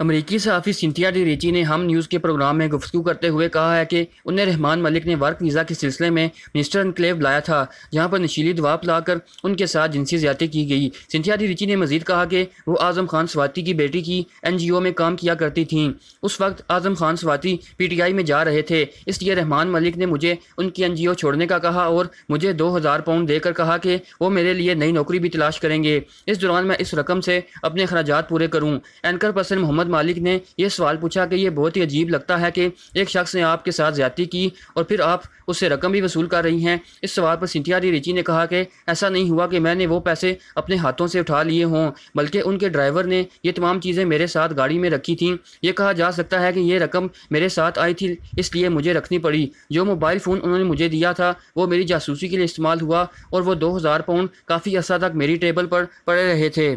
अमरीकी सहाफ़ी Cynthia D Richie ने हम न्यूज़ के प्रोग्राम में गुफ्तू करते हुए कहा है कि उन्हें रहमान मलिक ने वर्क वीज़ा के सिलसिले में मिनिस्टर इनक्लेव लाया था जहाँ पर नशीली ला कर उनके साथ जिनसी ज़्यादा की गई सिंथिया डी रिची ने मजीद कहा कि वो आज़म खान स्वाति की बेटी की एन जी ओ में काम किया करती थी उस वक्त Azam Khan Swati P T I में जा रहे थे इसलिए रहमान मलिक ने मुझे उनकी एन जी ओ छोड़ने का कहा और मुझे दो हज़ार पाउंड देकर कहा कि वो मेरे लिए नई नौकरी भी तलाश करेंगे इस दौरान मैं इस रकम से अपने अखराज पूरे करूँ एंकर पर्सन मोहम्मद बाद मालिक ने यह सवाल पूछा कि यह बहुत ही अजीब लगता है कि एक शख्स ने आपके साथ ज्यादा की और फिर आप उससे रकम भी वसूल कर रही हैं इस सवाल पर सिंथिया डी रिची ने कहा कि ऐसा नहीं हुआ कि मैंने वो पैसे अपने हाथों से उठा लिए हों बल्कि उनके ड्राइवर ने ये तमाम चीज़ें मेरे साथ गाड़ी में रखी थी ये कहा जा सकता है कि यह रकम मेरे साथ आई थी इसलिए मुझे रखनी पड़ी जो मोबाइल फ़ोन उन्होंने मुझे दिया था वो मेरी जासूसी के लिए इस्तेमाल हुआ और वो दो हज़ार पाउंड काफ़ी अर्सा तक मेरी टेबल पर पड़े रहे थे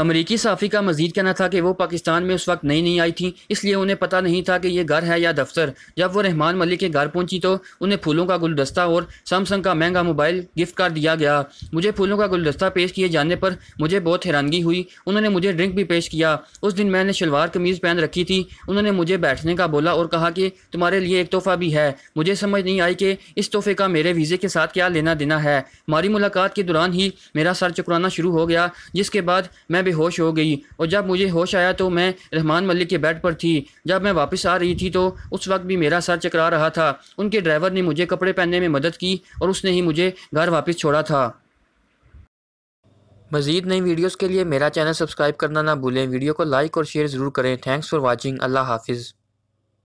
अमरीकी साफ़ी का मजीद कहना था कि वो पाकिस्तान में उस वक्त नई नई आई थी इसलिए उन्हें पता नहीं था कि ये घर है या दफ्तर जब वो रहमान मलिक के घर पहुंची तो उन्हें फूलों का गुलदस्ता और सैमसंग का महंगा मोबाइल गिफ्ट कर दिया गया मुझे फूलों का गुलदस्ता पेश किए जाने पर मुझे बहुत हैरानगी हुई उन्होंने मुझे ड्रिंक भी पेश किया उस दिन मैंने शलवार कमीज़ पहन रखी थी उन्होंने मुझे बैठने का बोला और कहा कि तुम्हारे लिए एक तोहफ़ा भी है मुझे समझ नहीं आई कि इस तोहफे का मेरे वीज़े के साथ क्या लेना देना है हमारी मुलाकात के दौरान ही मेरा सर चुकराना शुरू हो गया जिसके बाद मैं बेहोश हो गई और जब मुझे होश आया तो मैं रहमान मलिक के बेड पर थी जब मैं वापस आ रही थी तो उस वक्त भी मेरा सर चकरा रहा था उनके ड्राइवर ने मुझे कपड़े पहनने में मदद की और उसने ही मुझे घर वापस छोड़ा था मज़ीद नई वीडियोज़ के लिए मेरा चैनल सब्सक्राइब करना ना भूलें वीडियो को लाइक और शेयर ज़रूर करें थैंक्स फॉर वॉचिंग अल्लाह हाफिज़